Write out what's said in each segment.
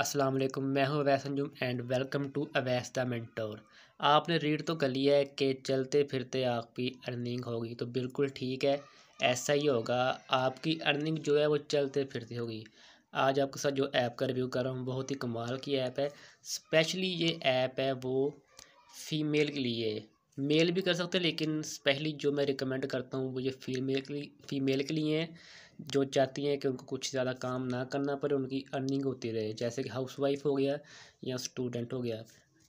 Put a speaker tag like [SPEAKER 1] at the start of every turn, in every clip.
[SPEAKER 1] अस्सलाम वालेकुम मैं हूं Awais Anjum and welcome to Awais the mentor आपने रीड तो कर लिया है कि चलते फिरते आपकी अर्निंग होगी तो बिल्कुल ठीक है ऐसा ही होगा आपकी अर्निंग जो है वो चलते फिरते होगी आज आपके साथ जो ऐप का रिव्यू कर रहा हूँ बहुत ही कमाल की ऐप है स्पेशली ये ऐप है वो फीमेल के लिए मेल भी कर सकते हैं लेकिन स्पेशली जो मैं रिकमेंड करता हूँ वो ये फीमेल के लिए फीमेल के लिए है जो चाहती हैं कि उनको कुछ ज़्यादा काम ना करना पड़े उनकी अर्निंग होती रहे जैसे कि हाउस वाइफ हो गया या स्टूडेंट हो गया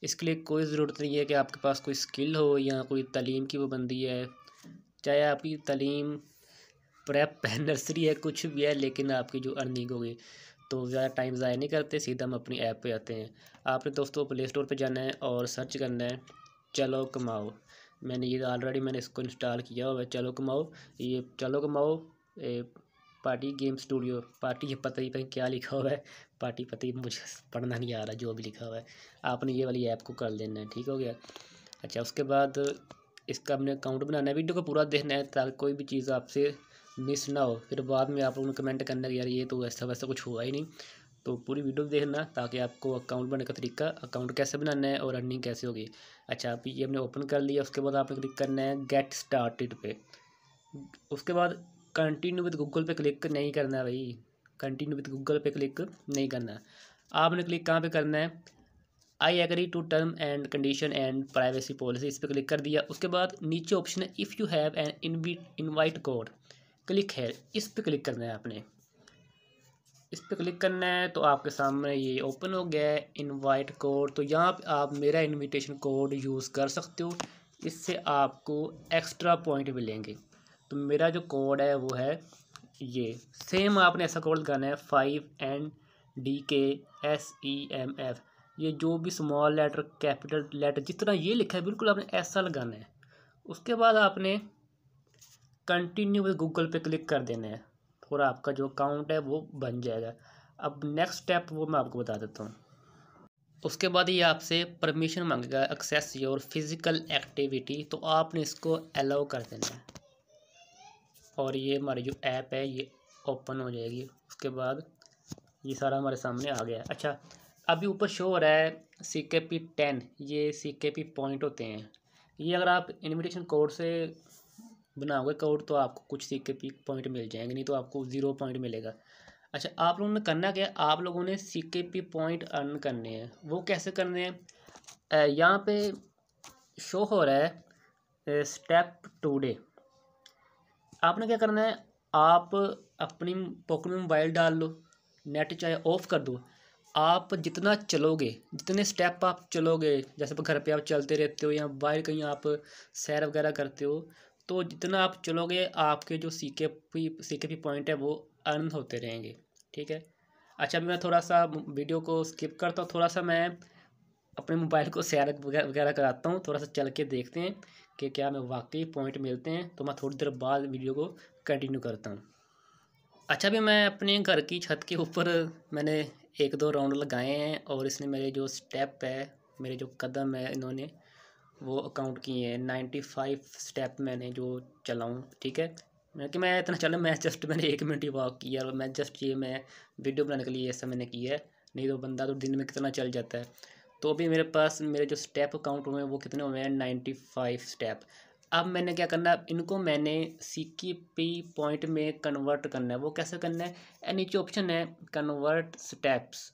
[SPEAKER 1] इसके लिए कोई ज़रूरत नहीं है कि आपके पास कोई स्किल हो या कोई तलीम की पाबंदी है चाहे आपकी तलीम प्रेप है नर्सरी है कुछ भी है लेकिन आपकी जो अर्निंग होगी तो ज़्यादा टाइम ज़ाया नहीं करते सीधा हम अपनी ऐप पे आते हैं आपने दोस्तों प्ले स्टोर पर जाना है और सर्च करना है चलो कमाओ मैंने ये ऑलरेडी मैंने इसको इंस्टॉल किया हुआ है चलो कमाओ ये चलो कमाओ पार्टी गेम स्टूडियो पार्टी है पता ही क्या लिखा हुआ है पार्टी पता ही मुझे पढ़ना नहीं आ रहा जो भी लिखा हुआ है आपने ये वाली ऐप को कर लेना है ठीक हो गया अच्छा उसके बाद इसका हमने अकाउंट बनाना है वीडियो को पूरा देखना है ताकि कोई भी चीज़ आपसे मिस ना हो फिर बाद में आप लोगों ने कमेंट करना कि यार ये तो ऐसा वैसा कुछ हुआ ही नहीं तो पूरी वीडियो देखना ताकि आपको अकाउंट बनाने का तरीका अकाउंट कैसे बनाना है और रनिंग कैसे होगी अच्छा आप ये हमने ओपन कर लिया उसके बाद आपने क्लिक करना है गेट स्टार्टेड पे उसके बाद कंटिन्यू विद गूगल पे क्लिक नहीं करना भाई कंटिन्यू विद गूगल पे क्लिक नहीं करना आपने क्लिक कहाँ पे करना है I agree to term and condition and privacy policy इस पर क्लिक कर दिया उसके बाद नीचे ऑप्शन है if you have an invite code click है इस पर क्लिक करना है आपने इस पर क्लिक करना है तो आपके सामने ये ओपन हो गया है इनवाइट कोड तो यहाँ पे आप मेरा इनविटेशन कोड यूज़ कर सकते हो इससे आपको एक्स्ट्रा पॉइंट मिलेंगे तो मेरा जो कोड है वो है ये सेम आपने ऐसा कोड लगाना है five N D K S E M F ये जो भी स्मॉल लेटर कैपिटल लेटर जितना ये लिखा है बिल्कुल आपने ऐसा लगाना है उसके बाद आपने कंटिन्यू गूगल पे क्लिक कर देना है और आपका जो अकाउंट है वो बन जाएगा अब नेक्स्ट स्टेप वो मैं आपको बता देता हूँ उसके बाद ये आपसे परमिशन मांगेगा एक्सेस योर फिज़िकल एक्टिविटी तो आपने इसको अलाउ कर देना है और ये हमारी जो ऐप है ये ओपन हो जाएगी उसके बाद ये सारा हमारे सामने आ गया है अच्छा अभी ऊपर शो हो रहा है सी के पी टेन ये सी के पी पॉइंट होते हैं ये अगर आप इन्विटेशन कोड से बनाओगे कोड तो आपको कुछ सी के पी पॉइंट मिल जाएंगे नहीं तो आपको ज़ीरो पॉइंट मिलेगा अच्छा आप लोगों ने करना क्या आप लोगों ने सी के पी पॉइंट अर्न करने हैं वो कैसे करने हैं यहाँ पे शो हो रहा है स्टेप टूडे आपने क्या करना है आप अपनी पॉकेट में मोबाइल डाल लो नेट चाहे ऑफ कर दो आप जितना चलोगे जितने स्टेप आप चलोगे जैसे घर पे आप चलते रहते हो या बाहर कहीं आप सैर वगैरह करते हो तो जितना आप चलोगे आपके जो सी K P C K P point है वो अर्न होते रहेंगे ठीक है अच्छा मैं थोड़ा सा वीडियो को स्किप करता हूँ थोड़ा सा मैं अपने मोबाइल को सैर वगैरह कराता हूँ थोड़ा सा चल के देखते हैं कि क्या मैं वाकई पॉइंट मिलते हैं तो मैं थोड़ी देर बाद वीडियो को कंटिन्यू करता हूँ अच्छा भी मैं अपने घर की छत के ऊपर मैंने एक दो राउंड लगाए हैं और इसने मेरे जो स्टेप है मेरे जो कदम है इन्होंने वो अकाउंट किए हैं नाइन्टी फाइव स्टेप मैंने जो चलाऊँ ठीक है कि मैं इतना चला मैं जस्ट मैंने एक मिनट ही वॉक किया और मैं जस्ट ये मैं वीडियो बनाने के लिए ऐसा मैंने किया है नहीं तो बंदा तो दिन में कितना चल जाता है तो अभी मेरे पास मेरे जो स्टेप काउंट हुए हैं वो कितने हुए हैं नाइन्टी फाइव स्टेप अब मैंने क्या करना है इनको मैंने सी की पी पॉइंट में कन्वर्ट करना है वो कैसे करना है नीचे ऑप्शन है कन्वर्ट स्टेप्स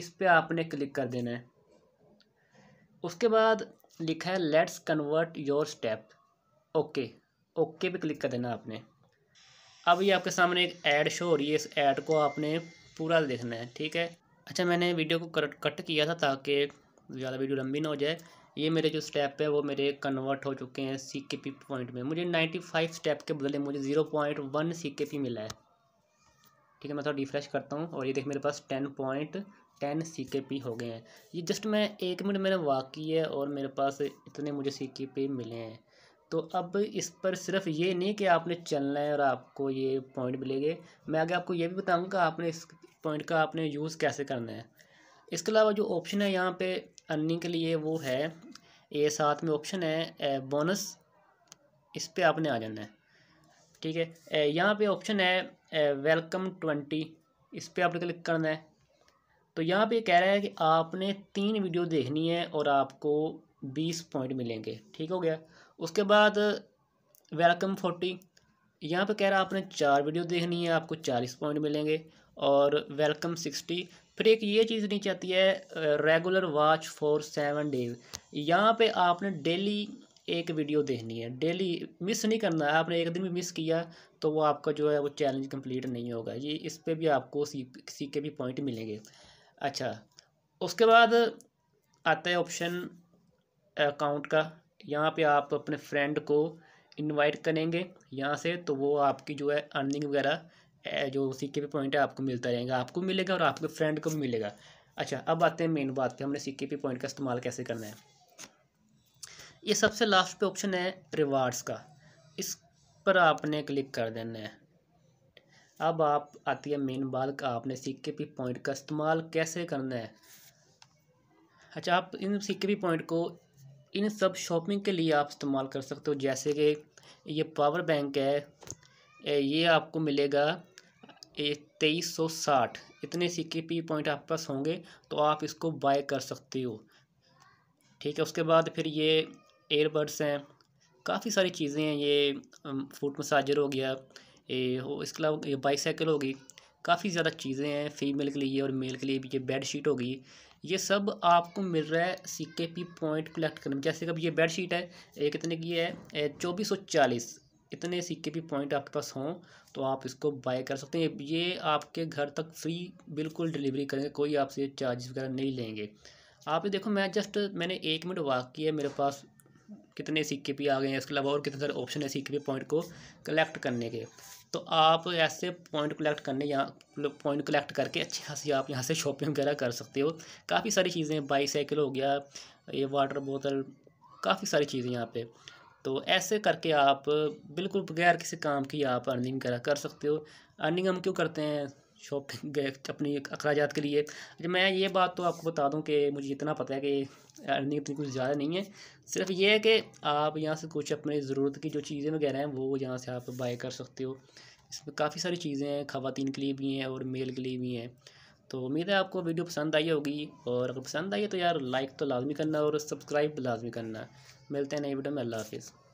[SPEAKER 1] इस पर आपने क्लिक कर देना है उसके बाद लिखा है let's convert your step okay okay पे क्लिक कर देना आपने अब ये आपके सामने एक ऐड शो हो रही है इस ऐड को आपने पूरा देखना है ठीक है अच्छा मैंने वीडियो को कट कट किया था ताकि ज़्यादा वीडियो लंबी ना हो जाए ये मेरे जो स्टेप है वो मेरे कन्वर्ट हो चुके हैं सी के पी पॉइंट में मुझे नाइन्टी फाइव स्टेप के बदले मुझे ज़ीरो पॉइंट वन सी के पी मिला है ठीक है मैं थोड़ा रिफ्रेश करता हूँ और ये देख मेरे पास ten point ten C K P हो गए हैं ये जस्ट मैं एक मिनट मेरा वाकई है और मेरे पास इतने मुझे सी के पी मिले हैं तो अब इस पर सिर्फ ये नहीं कि आपने चलना है और आपको ये पॉइंट मिलेंगे मैं आगे आपको ये भी बताऊंगा आपने इस पॉइंट का आपने यूज़ कैसे करना है इसके अलावा जो ऑप्शन है यहाँ पे अर्निंग के लिए वो है ए साथ में ऑप्शन है बोनस इस पर आपने आ जाना है ठीक है यहाँ पे ऑप्शन है वेलकम ट्वेंटी इस पर आपने क्लिक करना है तो यहाँ पे कह रहा है कि आपने तीन वीडियो देखनी है और आपको बीस पॉइंट मिलेंगे ठीक हो गया उसके बाद वेलकम फोर्टी यहाँ पे कह रहा है आपने चार वीडियो देखनी है आपको चालीस पॉइंट मिलेंगे और वेलकम सिक्सटी फिर एक ये चीज़ नीचे आती है regular watch for seven days यहाँ पे आपने डेली एक वीडियो देखनी है डेली मिस नहीं करना है आपने एक दिन भी मिस किया तो वो आपका जो है वो चैलेंज कंप्लीट नहीं होगा ये इस पर भी आपको सीख सीख के भी पॉइंट मिलेंगे अच्छा उसके बाद आता है ऑप्शन अकाउंट का यहाँ पे आप अपने फ्रेंड को इनवाइट करेंगे यहाँ से तो वो आपकी जो है अर्निंग वगैरह जो सिक्के पे पॉइंट है आपको मिलता रहेगा आपको मिलेगा और आपके फ्रेंड को भी मिलेगा अच्छा अब आते हैं मेन बात पे हमने सिक्के पे पॉइंट का इस्तेमाल कैसे करना है ये सबसे लास्ट पे ऑप्शन है रिवार्ड्स का इस पर आपने क्लिक कर देना है अब आप आती है मेन बात का आपने सिक्के पे पॉइंट का इस्तेमाल कैसे करना है अच्छा आप इन सिक्के पे पॉइंट को इन सब शॉपिंग के लिए आप इस्तेमाल कर सकते हो जैसे कि ये पावर बैंक है ये आपको मिलेगा तेईस सौ साठ इतने सिक्के पी पॉइंट आपके पास होंगे तो आप इसको बाय कर सकते हो ठीक है उसके बाद फिर ये एयरबड्स हैं काफ़ी सारी चीज़ें हैं ये फुट मसाजर हो गया ये हो इसके अलावा ये बाईसाइकिल होगी काफ़ी ज़्यादा चीज़ें हैं फीमेल के लिए और मेल के लिए भी ये बेड शीट होगी ये सब आपको मिल रहा है सिक्के पी पॉइंट कलेक्ट करने में जैसे कि अब ये बेड शीट है ये कितने की है चौबीस सौ चालीस कितने सिक्के भी पॉइंट आपके पास हों तो आप इसको बाय कर सकते हैं ये आपके घर तक फ्री बिल्कुल डिलीवरी करेंगे कोई आपसे चार्जेस वगैरह नहीं लेंगे आप ये देखो मैं जस्ट मैंने एक मिनट वाक किया मेरे पास कितने सिक्के भी आ गए हैं इसके अलावा और कितने सारे ऑप्शन है सिक्के भी पॉइंट को कलेक्ट करने के तो आप ऐसे पॉइंट कलेक्ट करने या पॉइंट कलेक्ट करके अच्छी खासी आप यहाँ से शॉपिंग वगैरह कर सकते हो काफ़ी सारी चीज़ें बाईसाइकिल हो गया ये वाटर बोतल काफ़ी सारी चीज़ें यहाँ पे तो ऐसे करके आप बिल्कुल बगैर किसी काम की आप अर्निंग करा कर सकते हो अर्निंग हम क्यों करते हैं शॉपिंग अपनी अखराज के लिए अच्छा मैं ये बात तो आपको बता दूं कि मुझे इतना पता है कि अर्निंग इतनी कुछ ज़्यादा नहीं है सिर्फ ये है कि आप यहाँ से कुछ अपने ज़रूरत की जो चीज़ें वगैरह हैं वो यहाँ से आप बाई कर सकते हो इसमें काफ़ी सारी चीज़ें हैं खातन के लिए भी हैं और मेल के लिए भी हैं तो उम्मीद है आपको वीडियो पसंद आई होगी और अगर पसंद आई है तो यार लाइक तो लाजमी करना और सब्सक्राइब लाजमी करना मिलते हैं नई वीडियो में अल्लाह हाफिज़